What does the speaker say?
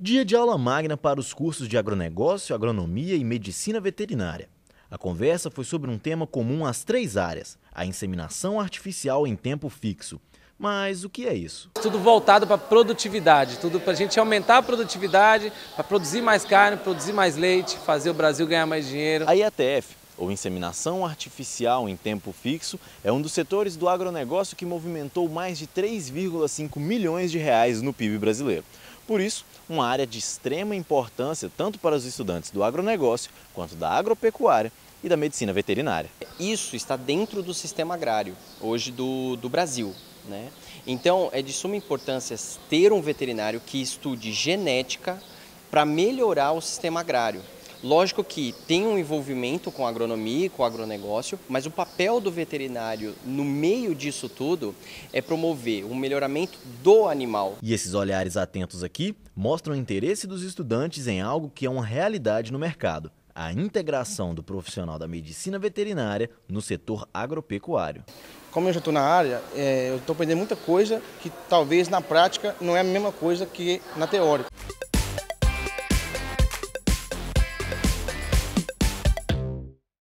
Dia de aula magna para os cursos de agronegócio, agronomia e medicina veterinária. A conversa foi sobre um tema comum às três áreas: a inseminação artificial em tempo fixo. Mas o que é isso? Tudo voltado para produtividade, tudo para a gente aumentar a produtividade, para produzir mais carne, produzir mais leite, fazer o Brasil ganhar mais dinheiro. A IATF, ou inseminação artificial em tempo fixo, é um dos setores do agronegócio que movimentou mais de 3,5 milhões de reais no PIB brasileiro. Por isso, uma área de extrema importância tanto para os estudantes do agronegócio quanto da agropecuária e da medicina veterinária. Isso está dentro do sistema agrário hoje do, do Brasil. Né? Então, é de suma importância ter um veterinário que estude genética para melhorar o sistema agrário. Lógico que tem um envolvimento com a agronomia e com o agronegócio, mas o papel do veterinário no meio disso tudo é promover o um melhoramento do animal. E esses olhares atentos aqui mostram o interesse dos estudantes em algo que é uma realidade no mercado a integração do profissional da medicina veterinária no setor agropecuário. Como eu já estou na área, é, eu estou aprendendo muita coisa que talvez na prática não é a mesma coisa que na teórica.